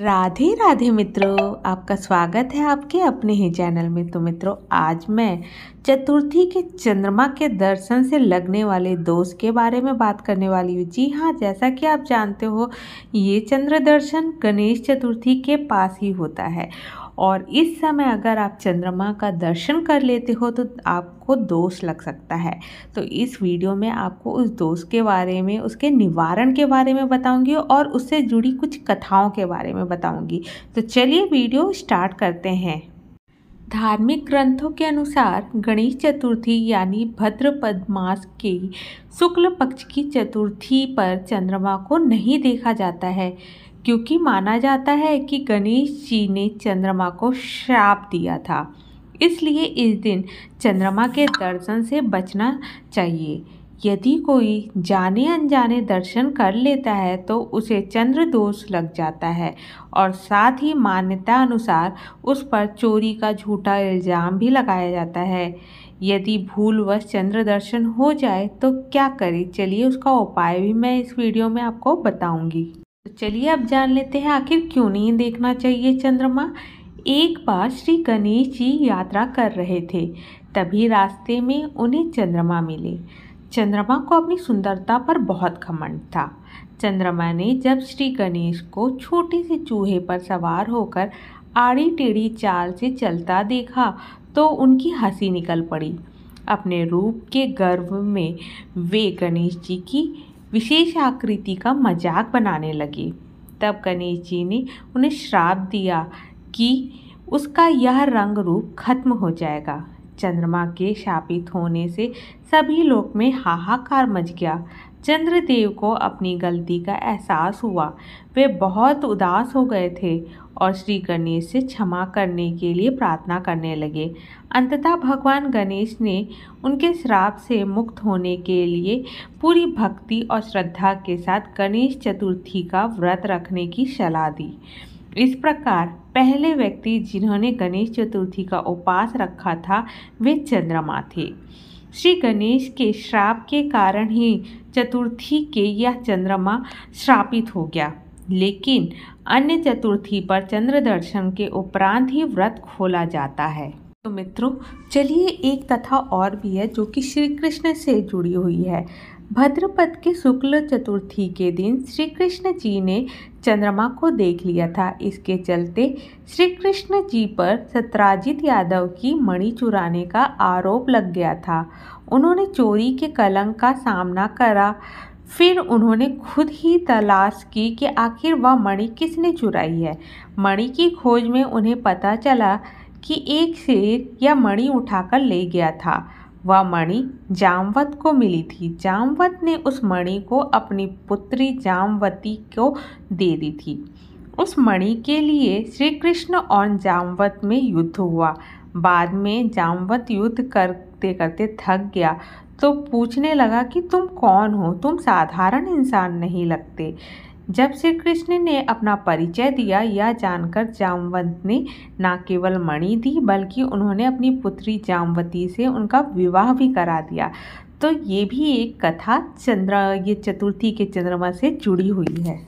राधे राधे मित्रों आपका स्वागत है आपके अपने ही चैनल में तो मित्रों आज मैं चतुर्थी के चंद्रमा के दर्शन से लगने वाले दोष के बारे में बात करने वाली हूँ जी हाँ जैसा कि आप जानते हो ये चंद्र दर्शन गणेश चतुर्थी के पास ही होता है और इस समय अगर आप चंद्रमा का दर्शन कर लेते हो तो आपको दोष लग सकता है तो इस वीडियो में आपको उस दोष के बारे में उसके निवारण के बारे में बताऊंगी और उससे जुड़ी कुछ कथाओं के बारे में बताऊंगी तो चलिए वीडियो स्टार्ट करते हैं धार्मिक ग्रंथों के अनुसार गणेश चतुर्थी यानी भद्रपद मास के शुक्ल पक्ष की चतुर्थी पर चंद्रमा को नहीं देखा जाता है क्योंकि माना जाता है कि गणेश जी ने चंद्रमा को श्राप दिया था इसलिए इस दिन चंद्रमा के दर्शन से बचना चाहिए यदि कोई जाने अनजाने दर्शन कर लेता है तो उसे चंद्र दोष लग जाता है और साथ ही मान्यता अनुसार उस पर चोरी का झूठा इल्ज़ाम भी लगाया जाता है यदि भूलवश चंद्र दर्शन हो जाए तो क्या करें चलिए उसका उपाय भी मैं इस वीडियो में आपको बताऊंगी तो चलिए अब जान लेते हैं आखिर क्यों नहीं देखना चाहिए चंद्रमा एक बार श्री गणेश जी यात्रा कर रहे थे तभी रास्ते में उन्हें चंद्रमा मिले चंद्रमा को अपनी सुंदरता पर बहुत घमंड था चंद्रमा ने जब श्री गणेश को छोटे से चूहे पर सवार होकर आड़ी टेढ़ी चाल से चलता देखा तो उनकी हंसी निकल पड़ी अपने रूप के गर्व में वे गणेश जी की विशेष आकृति का मजाक बनाने लगे तब गणेश जी ने उन्हें श्राप दिया कि उसका यह रंग रूप खत्म हो जाएगा चंद्रमा के शापित होने से सभी लोक में हाहाकार मच गया चंद्रदेव को अपनी गलती का एहसास हुआ वे बहुत उदास हो गए थे और श्री गणेश से क्षमा करने के लिए प्रार्थना करने लगे अंततः भगवान गणेश ने उनके श्राप से मुक्त होने के लिए पूरी भक्ति और श्रद्धा के साथ गणेश चतुर्थी का व्रत रखने की सलाह दी इस प्रकार पहले व्यक्ति जिन्होंने गणेश चतुर्थी का उपास रखा था वे चंद्रमा थे श्री गणेश के श्राप के कारण ही चतुर्थी के यह चंद्रमा श्रापित हो गया लेकिन अन्य चतुर्थी पर चंद्र दर्शन के उपरांत ही व्रत खोला जाता है तो मित्रों चलिए एक कथा और भी है जो कि श्री कृष्ण से जुड़ी हुई है भद्रपद के शुक्ल चतुर्थी के दिन श्री कृष्ण जी ने चंद्रमा को देख लिया था इसके चलते श्री कृष्ण जी पर सत्राजित यादव की मणि चुराने का आरोप लग गया था उन्होंने चोरी के कलंक का सामना करा फिर उन्होंने खुद ही तलाश की कि आखिर वह मणि किसने चुराई है मणि की खोज में उन्हें पता चला कि एक शेर या मणि उठाकर ले गया था वह मणि जामवत को मिली थी जामवत ने उस मणि को अपनी पुत्री जामवती को दे दी थी उस मणि के लिए श्री कृष्ण और जामवत में युद्ध हुआ बाद में जामवत युद्ध करते करते थक गया तो पूछने लगा कि तुम कौन हो तुम साधारण इंसान नहीं लगते जब श्री कृष्ण ने अपना परिचय दिया यह जानकर जामवंत ने न केवल मणि दी बल्कि उन्होंने अपनी पुत्री जामवती से उनका विवाह भी करा दिया तो ये भी एक कथा चंद्र ये चतुर्थी के चंद्रमा से जुड़ी हुई है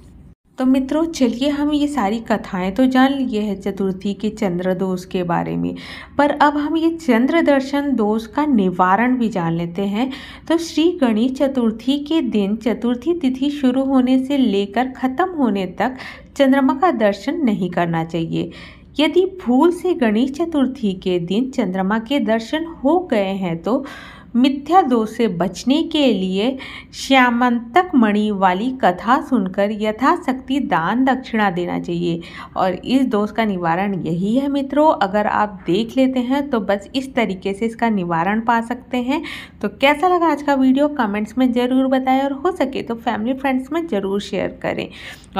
तो मित्रों चलिए हम ये सारी कथाएं तो जान लिए हैं चतुर्थी के चंद्र दोष के बारे में पर अब हम ये चंद्र दर्शन दोष का निवारण भी जान लेते हैं तो श्री गणेश चतुर्थी के दिन चतुर्थी तिथि शुरू होने से लेकर ख़त्म होने तक चंद्रमा का दर्शन नहीं करना चाहिए यदि भूल से गणेश चतुर्थी के दिन चंद्रमा के दर्शन हो गए हैं तो मिथ्या दोष से बचने के लिए श्यामंतक मणि वाली कथा सुनकर यथाशक्ति दान दक्षिणा देना चाहिए और इस दोष का निवारण यही है मित्रों अगर आप देख लेते हैं तो बस इस तरीके से इसका निवारण पा सकते हैं तो कैसा लगा आज का वीडियो कमेंट्स में ज़रूर बताएं और हो सके तो फैमिली फ्रेंड्स में ज़रूर शेयर करें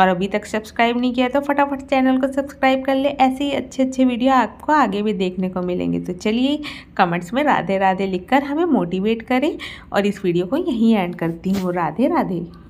और अभी तक सब्सक्राइब नहीं किया तो फटाफट चैनल को सब्सक्राइब कर ले ऐसे ही अच्छे अच्छे वीडियो आपको आगे भी देखने को मिलेंगे तो चलिए कमेंट्स में राधे राधे लिखकर हमें मोटिवेट करें और इस वीडियो को यहीं एंड करती हूँ राधे राधे